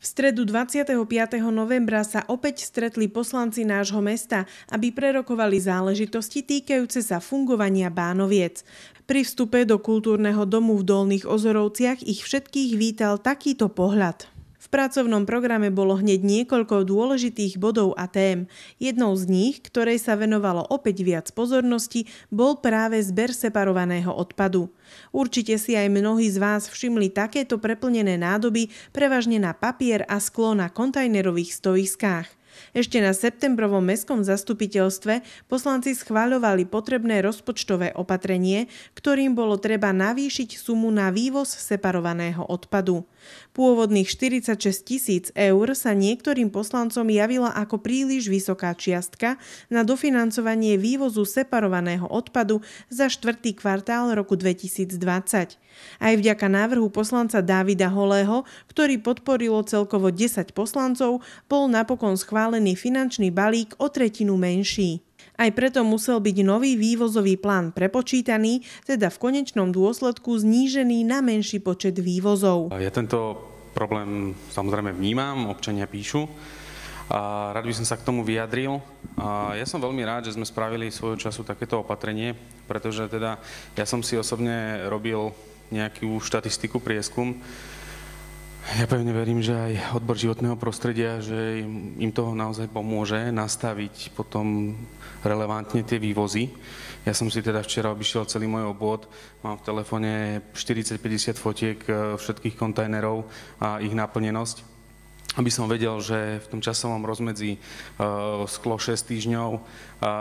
V stredu 25. novembra sa opäť stretli poslanci nášho mesta, aby prerokovali záležitosti týkajúce sa fungovania Bánoviec. Pri vstupe do kultúrneho domu v Dolných Ozorovciach ich všetkých vítal takýto pohľad. V pracovnom programe bolo hneď niekoľko dôležitých bodov a tém. Jednou z nich, ktorej sa venovalo opäť viac pozornosti, bol práve zber separovaného odpadu. Určite si aj mnohí z vás všimli takéto preplnené nádoby, prevažne na papier a sklo na kontajnerových stoiskách. Ešte na septembrovom mestskom zastupiteľstve poslanci schváľovali potrebné rozpočtové opatrenie, ktorým bolo treba navýšiť sumu na vývoz separovaného odpadu. Pôvodných 46 tisíc eur sa niektorým poslancom javila ako príliš vysoká čiastka na dofinancovanie vývozu separovaného odpadu za štvrtý kvartál roku 2020. Aj vďaka návrhu poslanca Dávida Holého, ktorý podporilo celkovo 10 poslancov, bol napokon schválený schválený finančný balík o tretinu menší. Aj preto musel byť nový vývozový plán prepočítaný, teda v konečnom dôsledku znížený na menší počet vývozov. Ja tento problém samozrejme vnímam, občania píšu. rád by som sa k tomu vyjadril. ja som veľmi rád, že sme spravili svojho času takéto opatrenie, pretože teda ja som si osobne robil nejakú štatistiku, prieskum ja pevne verím, že aj odbor životného prostredia, že im, toho naozaj pomôže nastaviť potom relevantne tie vývozy. Ja som si teda včera obišiel celý môj obvod, mám v telefóne 40-50 fotiek e, všetkých kontajnerov a ich naplnenosť aby som vedel, že v tom časovom rozmedzi e, sklo 6 týždňov e,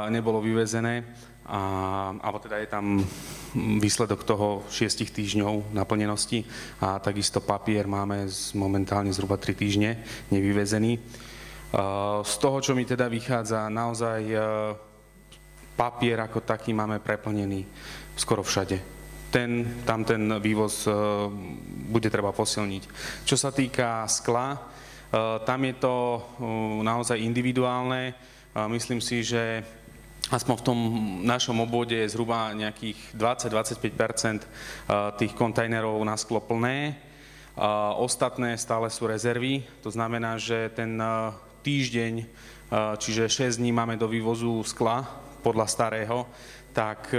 nebolo vyvezené, a, alebo teda je tam výsledok toho šiestich týždňov naplnenosti a takisto papier máme momentálne zhruba 3 týždne nevyvezený. E, z toho, čo mi teda vychádza, naozaj e, papier ako taký máme preplnený skoro všade. Ten, tam ten vývoz e, bude treba posilniť. Čo sa týka skla, tam je to naozaj individuálne. Myslím si, že aspoň v tom našom obvode je zhruba nejakých 20-25 eh, tých kontajnerov na sklo plné. Eh, ostatné stále sú rezervy, to znamená, že ten eh, týždeň, čiže 6 dní máme do vývozu skla podľa starého, tak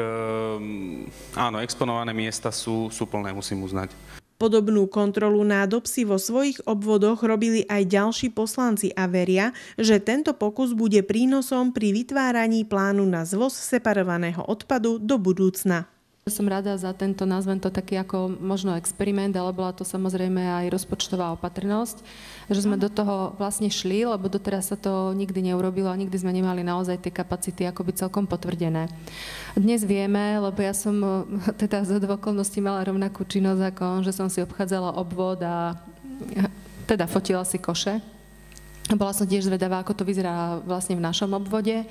áno, exponované miesta sú, sú plné, musím uznať. Podobnú kontrolu nádob si vo svojich obvodoch robili aj ďalší poslanci a veria, že tento pokus bude prínosom pri vytváraní plánu na zvoz separovaného odpadu do budúcna. Som rada za tento, nazvem to taký ako možno experiment, ale bola to samozrejme aj rozpočtová opatrnosť, že sme do toho vlastne šli, lebo doteraz sa to nikdy neurobilo a nikdy sme nemali naozaj tie kapacity akoby celkom potvrdené. Dnes vieme, lebo ja som teda za okolností mala rovnakú činnosť ako on, že som si obchádzala obvod a teda fotila si koše. Bola som tiež zvedavá, ako to vyzerá vlastne v našom obvode.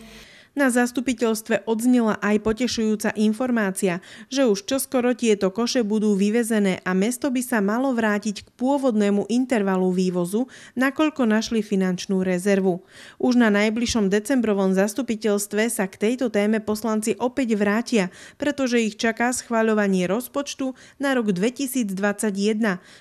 Na zastupiteľstve odznela aj potešujúca informácia, že už čoskoro tieto koše budú vyvezené a mesto by sa malo vrátiť k pôvodnému intervalu vývozu, nakoľko našli finančnú rezervu. Už na najbližšom decembrovom zastupiteľstve sa k tejto téme poslanci opäť vrátia, pretože ich čaká schváľovanie rozpočtu na rok 2021,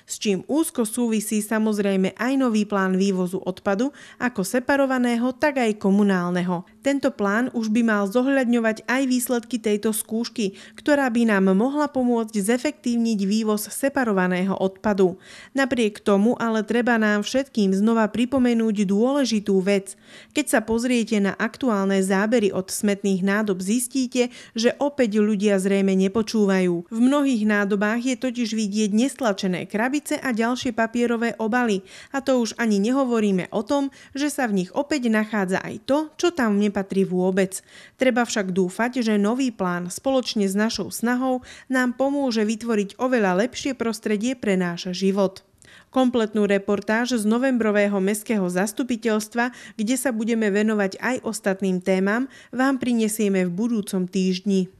s čím úzko súvisí samozrejme aj nový plán vývozu odpadu, ako separovaného, tak aj komunálneho. Tento plán plán už by mal zohľadňovať aj výsledky tejto skúšky, ktorá by nám mohla pomôcť zefektívniť vývoz separovaného odpadu. Napriek tomu ale treba nám všetkým znova pripomenúť dôležitú vec. Keď sa pozriete na aktuálne zábery od smetných nádob, zistíte, že opäť ľudia zrejme nepočúvajú. V mnohých nádobách je totiž vidieť nestlačené krabice a ďalšie papierové obaly. A to už ani nehovoríme o tom, že sa v nich opäť nachádza aj to, čo tam nepatrí vôbec vôbec. Treba však dúfať, že nový plán spoločne s našou snahou nám pomôže vytvoriť oveľa lepšie prostredie pre náš život. Kompletnú reportáž z novembrového mestského zastupiteľstva, kde sa budeme venovať aj ostatným témam, vám prinesieme v budúcom týždni.